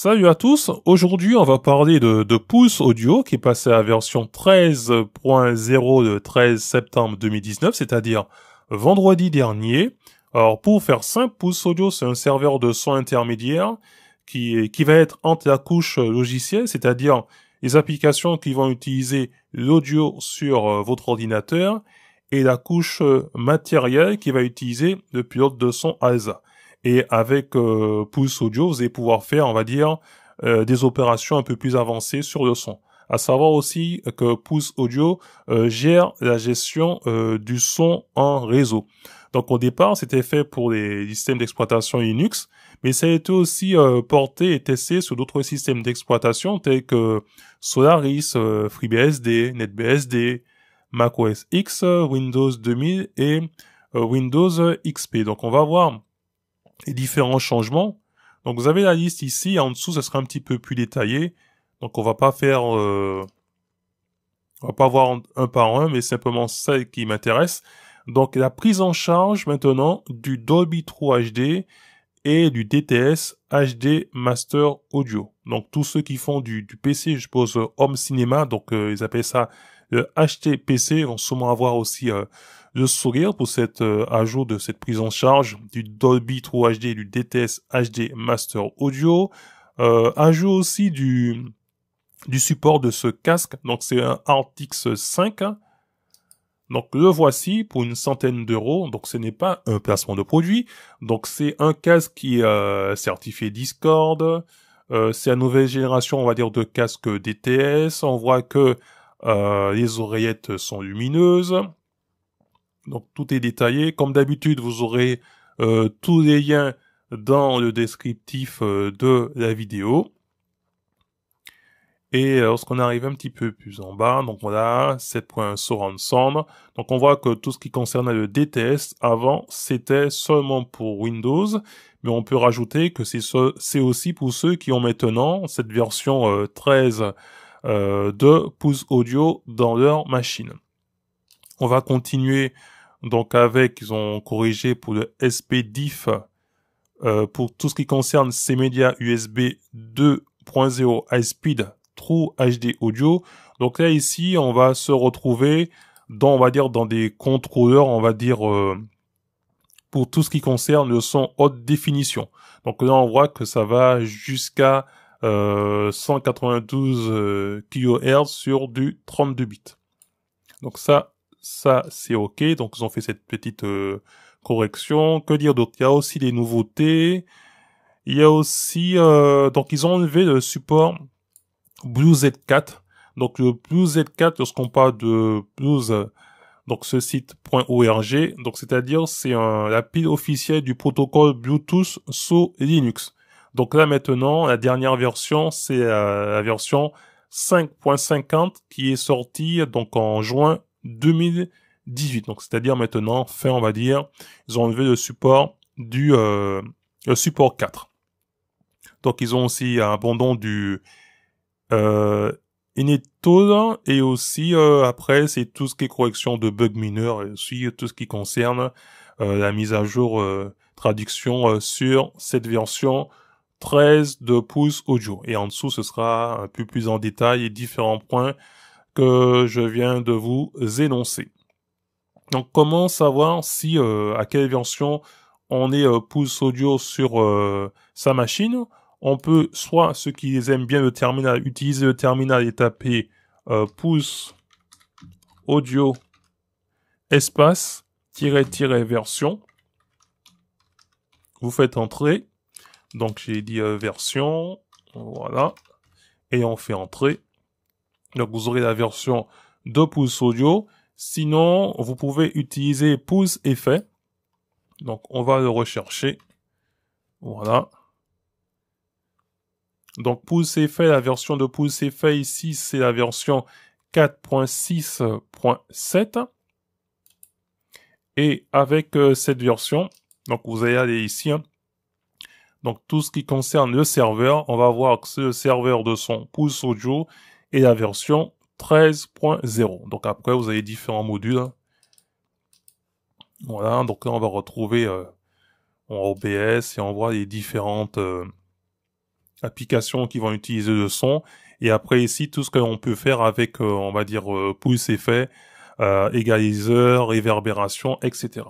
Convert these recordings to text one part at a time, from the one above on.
Salut à tous, aujourd'hui on va parler de, de Pulse Audio qui est passé à la version 13.0 le 13 septembre 2019, c'est-à-dire vendredi dernier. Alors pour faire simple, Pulse Audio c'est un serveur de son intermédiaire qui, qui va être entre la couche logicielle, c'est-à-dire les applications qui vont utiliser l'audio sur euh, votre ordinateur et la couche euh, matérielle qui va utiliser le pilote de son ALSA. Et avec euh, Pulse Audio, vous allez pouvoir faire, on va dire, euh, des opérations un peu plus avancées sur le son. À savoir aussi que Pulse Audio euh, gère la gestion euh, du son en réseau. Donc au départ, c'était fait pour les systèmes d'exploitation Linux, mais ça a été aussi porté et testé sur d'autres systèmes d'exploitation tels que Solaris, FreeBSD, NetBSD, macOS X, Windows 2000 et Windows XP. Donc on va voir les différents changements. Donc vous avez la liste ici, en dessous ça sera un petit peu plus détaillé. Donc on va pas faire, euh, on va pas voir un par un, mais simplement celle qui m'intéresse. Donc la prise en charge maintenant du Dolby True HD et du DTS HD Master Audio. Donc tous ceux qui font du, PC, je suppose euh, Home Cinema, donc euh, ils appellent ça le HTPC, vont sûrement avoir aussi sourire pour cet euh, ajout de cette prise en charge du Dolby True HD et du DTS HD Master Audio. ajout euh, aussi du, du support de ce casque. Donc c'est un Artix 5. Donc le voici pour une centaine d'euros. Donc ce n'est pas un placement de produit. Donc c'est un casque qui est euh, certifié Discord. c'est la nouvelle génération, on va dire, de casque DTS. On voit que les oreillettes sont lumineuses. Donc tout est détaillé. Comme d'habitude, vous aurez euh, tous les liens dans le descriptif euh, de la vidéo. Et euh, lorsqu'on arrive un petit peu plus en bas, donc voilà, 7.1 surround sound. Donc on voit que tout ce qui concerne le DTS, avant, c'était seulement pour Windows. Mais on peut rajouter que c'est aussi pour ceux qui ont maintenant cette version 13 de Pulse Audio dans leur machine. On va continuer donc avec, ils ont corrigé pour le SPDIF, euh, pour tout ce qui concerne ces médias USB 2.0 High Speed True HD Audio. Donc là ici, on va se retrouver dans, on va dire, dans des contrôleurs, on va dire, euh, pour tout ce qui concerne le son haute définition. Donc là, on voit que ça va jusqu'à 192 euh, euh, kHz sur du 32 bits. Donc ça, ça c'est ok. Donc ils ont fait cette petite euh, correction. Que dire d'autre Il y a aussi des nouveautés. Il y a aussi euh, donc ils ont enlevé le support Blue Z4. Donc le Blue Z4 lorsqu'on parle de Blues donc ce site.org, donc c'est-à-dire c'est la pile officielle du protocole Bluetooth sous Linux. Donc là maintenant, la dernière version, c'est euh, la, version 5.50 qui est sortie donc en juin 2018. Donc, c'est-à-dire maintenant, fin, on va dire, ils ont enlevé le support du euh, support 4. Donc, ils ont aussi un abandon du euh, et aussi euh, après, c'est tout ce qui est correction de bugs mineurs et aussi tout ce qui concerne euh, la mise à jour traduction sur cette version 13 de pouce audio. Et en dessous, ce sera un peu plus en détail et différents points que je viens de vous énoncer. Donc comment savoir si euh, à quelle version on est euh, pouce Audio sur euh, sa machine On peut soit ceux qui aiment bien le terminal utiliser le terminal et taper pouce Audio espace tiret tiret version. Vous faites entrer. Donc j'ai dit version, voilà, et on fait entrer. Donc vous aurez la version de pouces audio. Sinon, vous pouvez utiliser pouce effet. Donc on va le rechercher. Voilà. Donc pouce effet, la version de pouce effet ici, c'est la version 4.6.7. Et avec euh, cette version, donc vous allez aller ici. Hein. Donc tout ce qui concerne le serveur, on va voir que ce serveur de son pouce audio et la version 13.0. Donc après, vous avez différents modules. Voilà, donc là, on va retrouver euh, en OBS et on voit les différentes euh, applications qui vont utiliser le son. Et après ici, tout ce que qu'on peut faire avec, euh, on va dire, pouce effet, égaliseur, réverbération, etc.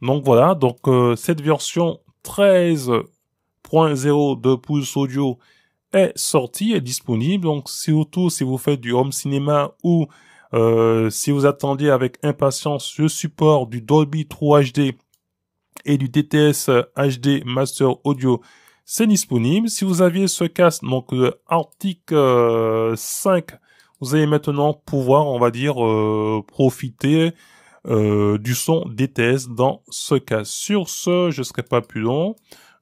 Donc voilà, donc cette version 13.0 de Pulse Audio est sorti, est disponible. Donc surtout si vous faites du home cinéma ou euh, si vous attendiez avec impatience le support du Dolby 3 HD et du DTS HD Master Audio, c'est disponible. Si vous aviez ce casque, donc le Arctic 5, euh, vous allez maintenant pouvoir, on va dire, euh, profiter du son DTS dans ce cas. Sur ce, je ne serai pas plus long.